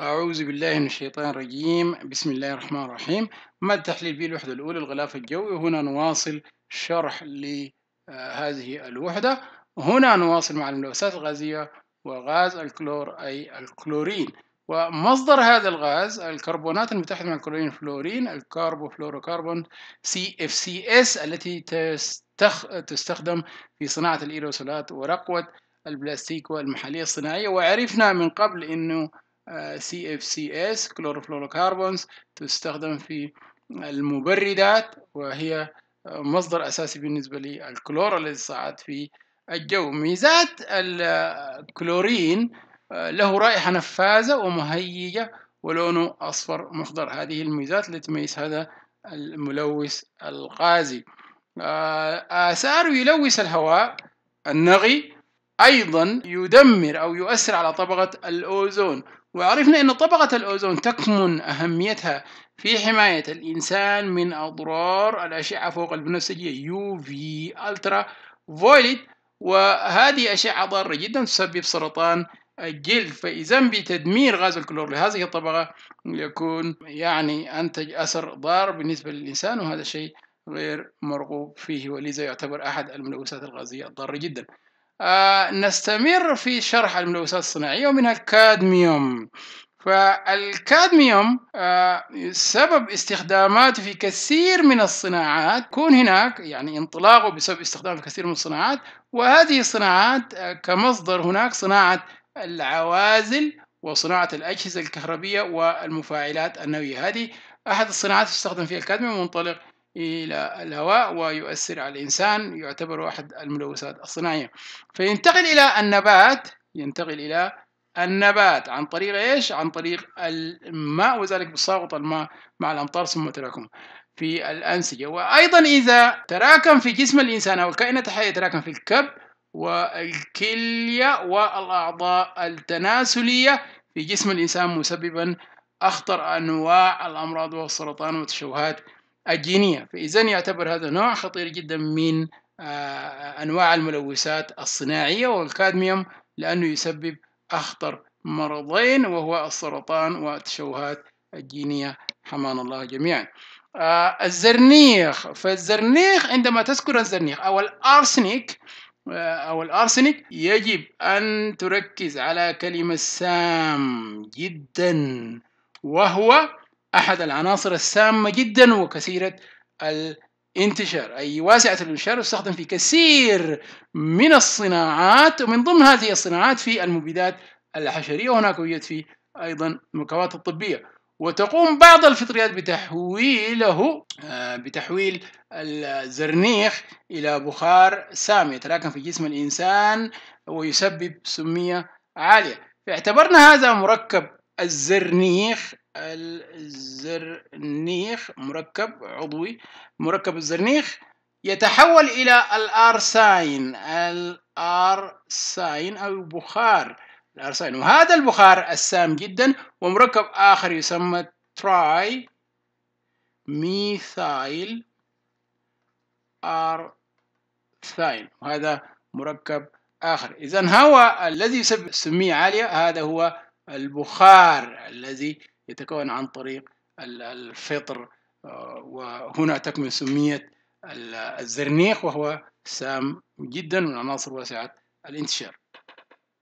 أعوذ بالله من الشيطان الرجيم بسم الله الرحمن الرحيم ما التحليل بي الوحدة الأولى الغلاف الجوي هنا نواصل شرح لهذه آه، الوحدة هنا نواصل مع الملوثات الغازية وغاز الكلور أي الكلورين ومصدر هذا الغاز الكربونات المتحدة مع الكلورين الفلورين سي CFCS التي تستخ... تستخدم في صناعة الإيروسولات ورقوة البلاستيك والمحلية الصناعية وعرفنا من قبل أنه سي اف سي اس تستخدم في المبردات وهي آه، مصدر اساسي بالنسبه للكلور الذي صعد في الجو ميزات الكلورين آه، آه، له رائحه نفاذه ومهيجه ولونه اصفر مخضر هذه الميزات التي تميز هذا الملوث الغازي آثاره يلوث الهواء النغي أيضا يدمر أو يؤثر على طبقة الأوزون وعرفنا أن طبقة الأوزون تكمن أهميتها في حماية الإنسان من أضرار الأشعة فوق البنفسجية UV ألترا فويلت وهذه أشعة ضارة جدا تسبب سرطان الجلد فإذا بتدمير غاز الكلور لهذه الطبقة يكون يعني أنتج أثر ضار بالنسبة للإنسان وهذا شيء غير مرغوب فيه ولذا يعتبر أحد الملوثات الغازية الضارة جدا آه، نستمر في شرح الملوثات الصناعية ومنها الكادميوم فالكادميوم آه، سبب استخداماته في كثير من الصناعات يكون هناك يعني انطلاقه بسبب استخدامه في كثير من الصناعات وهذه الصناعات آه، كمصدر هناك صناعة العوازل وصناعة الأجهزة الكهربية والمفاعلات النووية هذه أحد الصناعات تستخدم فيها الكادميوم منطلق إلى الهواء ويؤثر على الإنسان يعتبر أحد الملوثات الصناعية فينتقل إلى النبات ينتقل إلى النبات عن طريق إيش؟ عن طريق الماء وذلك بالساقط الماء مع الأمطار ثم تراكم في الأنسجة وأيضا إذا تراكم في جسم الإنسان أو الكائنات الحية يتراكم في الكب والكلية والأعضاء التناسلية في جسم الإنسان مسببا أخطر أنواع الأمراض والسرطان والتشوهات الجينية فإذا يعتبر هذا نوع خطير جدا من آه، أنواع الملوثات الصناعية والكادميوم لأنه يسبب أخطر مرضين وهو السرطان والتشوهات الجينية حمان الله جميعا آه الزرنيخ فالزرنيخ عندما تذكر الزرنيخ أو الأرسنيك آه، أو الأرسنيك يجب أن تركز على كلمة سام جدا وهو أحد العناصر السامة جدا وكثيرة الانتشار أي واسعة الانتشار يستخدم في كثير من الصناعات ومن ضمن هذه الصناعات في المبيدات الحشرية وهناك وجد في أيضا المكونات الطبية وتقوم بعض الفطريات بتحويله آه، بتحويل الزرنيخ إلى بخار سام يتراكم في جسم الإنسان ويسبب سمية عالية اعتبرنا هذا مركب الزرنيخ الزرنيخ مركب عضوي مركب الزرنيخ يتحول إلى الأرساين الأرساين أو بخار الأرساين وهذا البخار السام جدا ومركب آخر يسمى تراي ميثايل أرثاين وهذا مركب آخر إذا هو الذي سميه عالية هذا هو البخار الذي يتكون عن طريق الفطر آه، وهنا تكمن سمية الزرنيخ وهو سام جدا من عناصر واسعة الانتشار